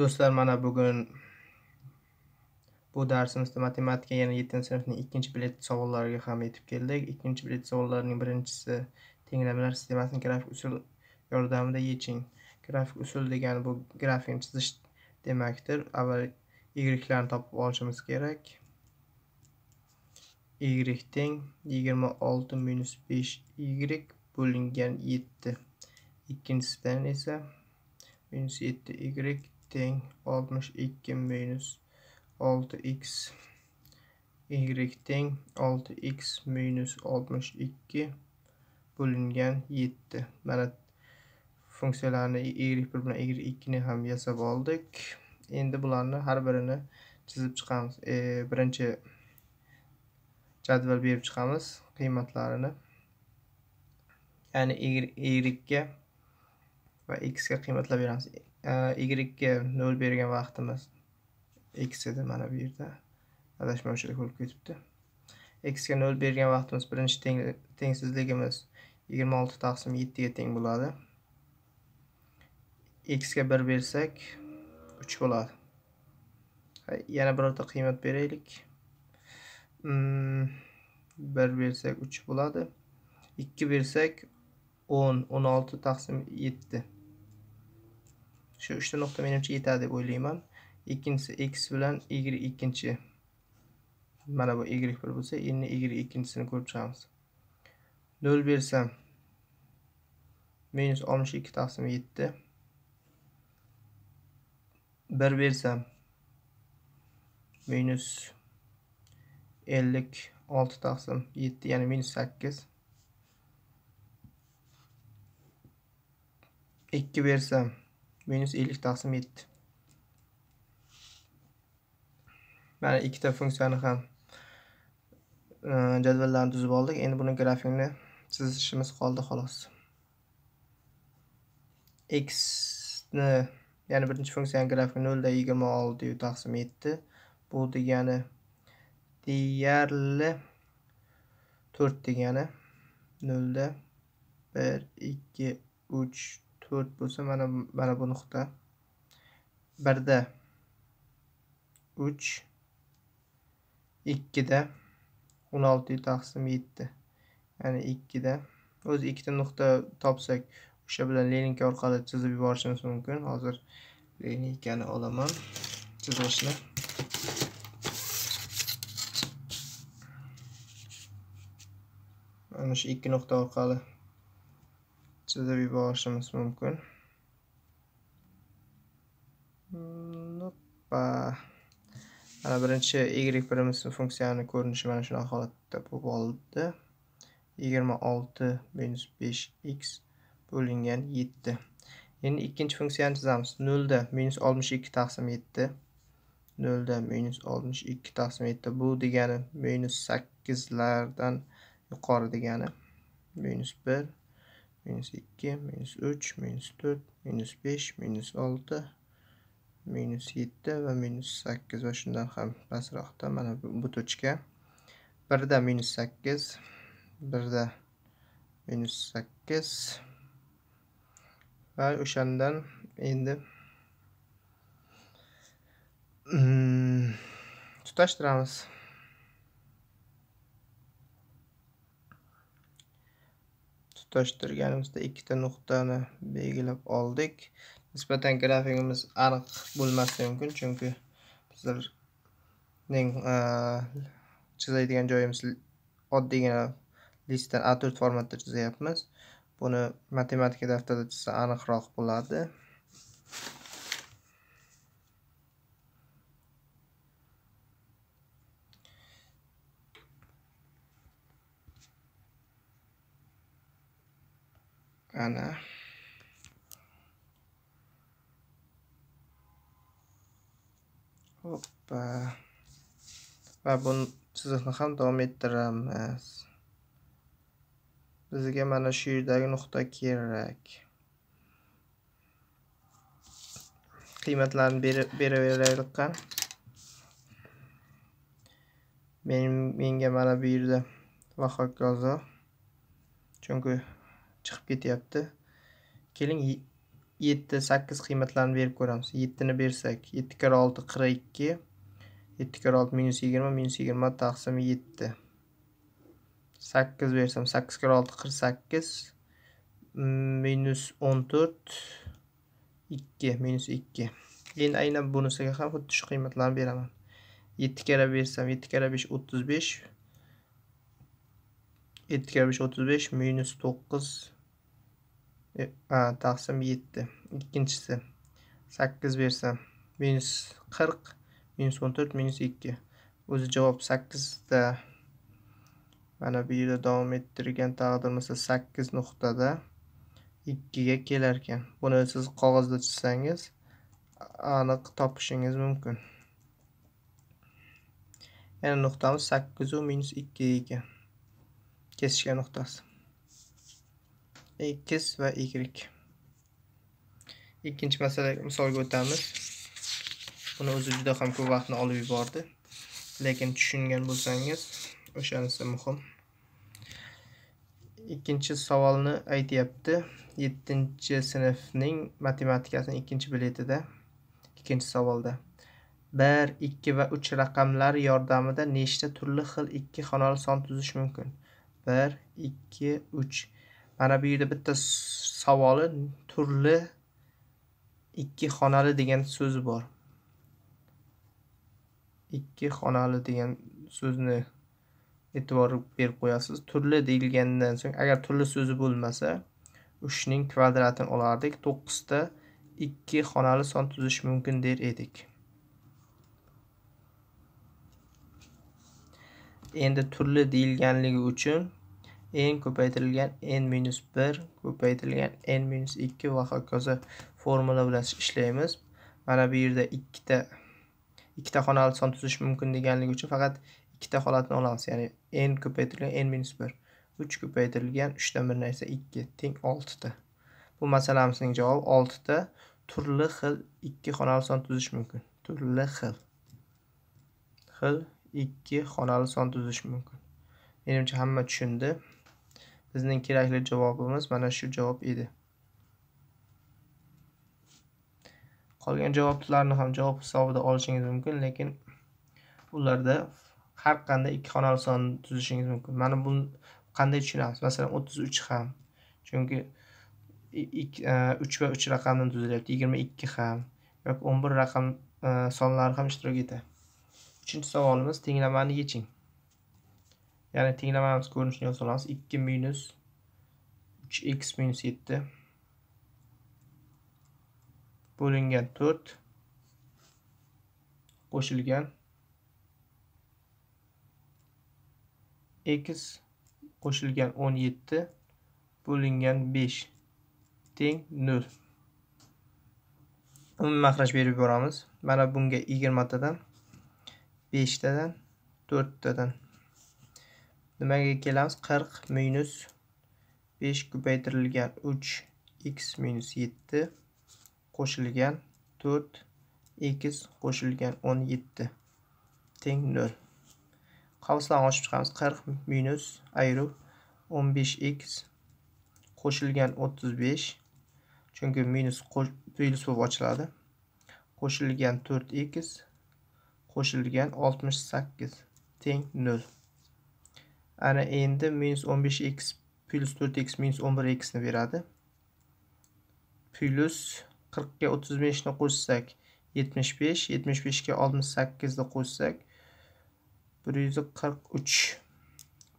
do'stlar mana bugun bu darsimizda matematika yana yettinchi sinfning ikkinchi bilet savollariga ham yetib keldik ikkinchi bilet savollarining birinchisi tenglamalar sistemasini grafik usul yordamida yeching grafik usul degani bu grafikni chizish demakdir avval ylarni topib olishimiz kerak y teng yigirma olti minus besh y bo'lingan yetti ikkinchisidan esa minus yetti y teng 62 minus 6x y teng 6x minus 62 bo'lingan 7. Mana funksiyalarni y1 y2 ni ham yasab oldik. Endi bularni har birini chizib chiqamiz. E, birinchi jadval berib chiqamiz qiymatlarini. Ya'ni y ga va x ga qiymatlar beramiz. Э, y nol bergan vaqtimiz x edi mana bu yerda adashmovchilik bo'lib ketibdi x ga nol bergan vaqtimiz birinchi tengsizligimiz 26 taqsim 7 ga teng bo'ladi x ga 1 bersak 3 bo'ladi yana birorta qiymat beraylik 1 hmm, bersak 3 bo'ladi 2 bersak 10 16 taqsim 7 shu uchta nuqta menimcha yetadi deb o'ylayman ikkinchisi x bilan y ikkinchi mana bu y bir bo'lsa endi y ikkinchisini ko'rib chiqamiz nol bersam minus oltmish ikki taqsim yetti bir bersam minus ellik olti taqsim yetti ya'ni minus sakkiz ikki bersam minus y taqsim etdi. Mana ikkita funksiyani ham e, jadvallarni tuzib oldik. Endi buni grafikni chizishimiz qoldi xolos. x ni, ya'ni birinchi funksiyaning grafiki 0 da 26 deb taqsim etdi. Bu degani deyarli 4 degani 0 da 1 2 3 to'rt bo'lsa mana mana bu nuqta birda uch ikkida o'n oltiyu taqsim yetti ya'ni ikkida o'zi ikkita nuqta topsak o'sha bilan leninka orqali chizib yuborishimiz mumkin hozir leninkani olaman chizishni mana shu ikki nuqta orqali chizib yuborishimiz mumkin mana birinchi y birimiz funksiyani ko'rinishi mana shunaqa holatda bo'lib oldi yigirma olti minus besh x bo'lingan yetti endi ikkinchi funksiyani chizamiz nolda minus oltmish ikki taqsim yetti nolda minus oltmish ikki taqsim yetti bu degani minus sakkizlardan yuqori degani minus bir minus 2, minus 3, minus 4, minus 5, minus 6, minus 7 ve minus 8 ve şundan ham basıraqda bana bu tuçka 1'de minus 8 1'de minus 8 ve uşandan indi hmm, tutaştıramız tutashtirganimizda ikkita nuqtani belgilab oldik nisbatan grafigimiz aniq bo'lmasligi mumkin chunki bizlarning chizadigan joyimiz oddiygina listdan a to'rt formatda chizyapmiz buni matematika daftarida chizsa aniqroq bo'ladi ana hoppa va bu chiziqni ham davom ettiramiz bizga mana shu yerdagi nuqta kerak qiymatlarni beraveraylik qani men menga mana bu yerda va hokazo chunki chiqib ketyapti keling yetti sakkiz qiymatlarni berib ko'ramiz yettini bersak yetti kar olti qirq ikki yetti kar olti minus yigirma minus yigirma taqsim yetti sakkiz bersam sakkiz kar olti qirq sakkiz mm, minus o'n to'rt ikki minus ikki endi aynan bunisiga ham xuddi shu qiymatlarni beraman yetti karra bersam yetti karra besh o'ttiz besh 7 kere 5 35 minus 9 e, a, taksim 7 ikincisi 8 verse minus 40 minus 14 minus 2 ozi cevap 8 da bana bir yılda devam ettirgen tağıdırmasa 8 noktada 2'ye gelirken bunu siz kağızda çizseniz anıq tapışınız mümkün yani noktamız 8 minus 2'ye gelirken kesishga nuqtasi x va y ikkinchi masala misolga o'tamiz buni o'zi juda ham ko'p vaqtni olib yubordi lekin tushungan bo'lsangiz o'shanisi muhim ikkinchi savolni aytyapti yettinchi sinfning matematikasini ikkinchi biletida ikkinchi savolda bir ve va rakamlar yordamı yordamida nechta turli xil 2 xonali son tuzish mumkin bir ikki uch mana bu yerda bitta savoli turli ikki xonali degan so'zi bor ikki xonali degan so'zni e'tibor berib qo'yasiz turli deyilganidan so'ng agar turli so'zi bo'lmasa uchning kvadratini olardik to'qqizta ikki xonali son tuzish mumkin der edik endi turli deyilganligi uchun n ko'paytirilgan n minus bir ko'paytirilgan n minus ikki va hokazo formula bilan ishlaymiz mana bu yerda ikkita ikkita xonali son tuzish mumkin deganligi uchun faqat ikkita holatni olamiz ya'ni n ko'paytirilgan n minus bir uch ko'paytirilgan uchdan bir narsa ikki teng oltita bu masalamizning javobi oltita turli xil ikki xonali son tuzish mumkin turli xil xil ikki xonali son tuzish mumkin menimcha hamma tushundi Bizning kerakli javobimiz mana shu javob edi. Qolgan javoblarni ham javob hisobida olishingiz mumkin, lekin ularda har qanday ikki xonali sonni tuzishingiz mumkin. Mana bu qanday tushunamiz? Masalan, 33 ham. Chunki 3 e, va 3 raqamdan tuzilyapti. 22 ham yoki 11 raqam e, sonlari ham ishtirok etadi. 3-savolimiz tenglamani yeching. Ya'ni tenglamamiz ko'rinishini yoza olamiz. 2 minus 3x minus 7 bo'lingan 4 qo'shilgan x qo'shilgan 17 bo'lingan 5 teng 0. Umuman xaraj berib yuboramiz. Mana bunga 20 tadan 5 tadan 4 tadan nimaga kelamiz 40 minus 5 ko'paytirilgan 3 x minus 7 qo'shilgan 4 x qo'shilgan 17 teng 0 qavslarni ochib chiqamiz 40 minus ayru 15 x qo'shilgan 35 chunki minus plus bo'lib ochiladi qo'shilgan 4 x qo'shilgan 68 teng 0 Ana endi minus 15x plus 4x minus 11x ni beradi. Plus 40 ga 35 ni qo'shsak 75, 75 ga 68 ni qo'shsak 143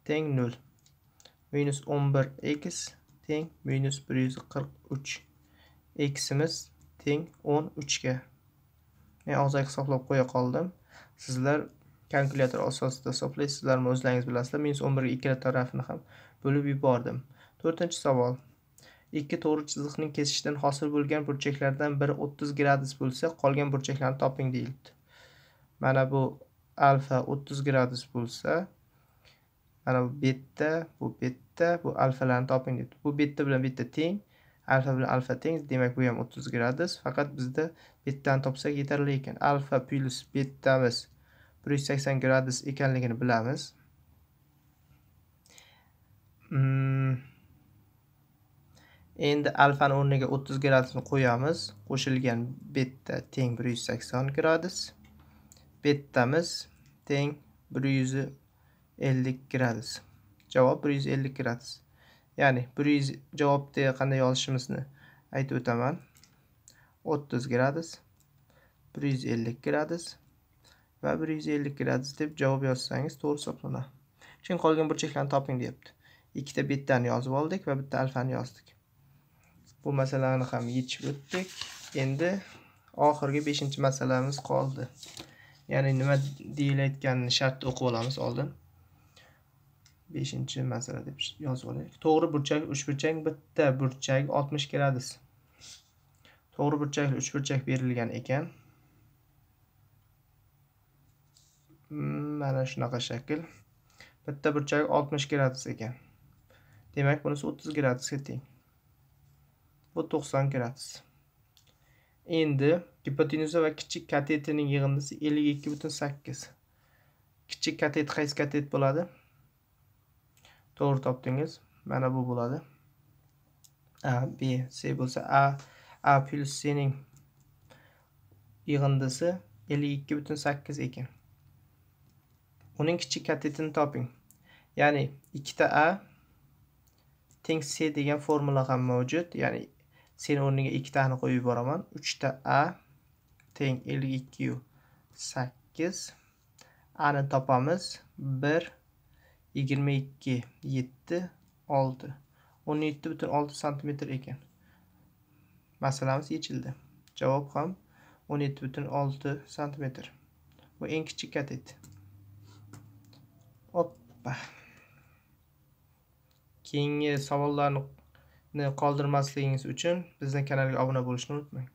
teng 0. Minus 11x teng minus 143. Eksimiz teng 13 ga. Men og'zaki hisoblab qo'ya qoldim. Sizlar kalkulyator asosida hisoblaysiz sizlarmi o'zlaringiz bilasizlar minus o'n birga ikkala tarafini ham bo'lib yubordim to'rtinchi savol ikki to'g'ri chiziqning kesishdan hosil bo'lgan burchaklardan biri o'ttiz gradus bo'lsa qolgan burchaklarni toping deyildi mana bu alfa o'ttiz gradus bo'lsa mana bu betta bu betta bu alfalarni toping deydi bu betta bilan betta teng alfa bilan alfa teng demak bu ham o'ttiz gradus faqat bizda bettani topsak yetarli ekan alfa plyus bettamiz 180 gradus ekanligini bilamiz. Hmm. Endi alfani o'rniga 30 gradusni qo'yamiz. Qo'shilgan betta teng 180 gradus. Bettamiz teng 150 gradus. Javob 150 gradus. Ya'ni 100 javobni qanday yozishimizni aytib o'taman. 30 gradus 150 gradus va 150 gradus deb javob yozsangiz to'g'ri hisoblanadi keyin qolgan burchaklarni toping deyapti ikkita betdan yozib oldik va bitta alfani yozdik bu masalani ham yechib o'tdik endi oxirgi 5 masalamiz qoldi ya'ni nima deyilayotganini shartni o'qib olamiz oldin 5 masala deb yozib olaylik to'g'ri burchak uchburchak bitta burchak 60 gradus to'g'ri burchakli uchburchak berilgan ekan mana shunaqa shakl bitta burchak 60 gradus ekan demak bunisi 30 gradusga teng bu 90 gradus endi gipotenuza va kichik katetining yig'indisi 52.8. kichik katet qaysi katet bo'ladi to'g'ri topdingiz mana bu bo'ladi a b c bo'lsa a a c ning yig'indisi 52.8 ekan uning kichik katetini toping ya'ni ikkita a teng c degan formula ham mavjud ya'ni seni o'rniga ni qo'yib yuboraman uchta a teng ellik ikki yu sakkiz ani topamiz bir yigirma ikki yetti olti o'n yetti butun olti santimetr ekan masalamiz yechildi javob ham o'n yetti butun olti santimetr bu eng kichik katet keyingi savollarni qoldirmasligingiz uchun bizni kanalga obuna bo'lishni unutmang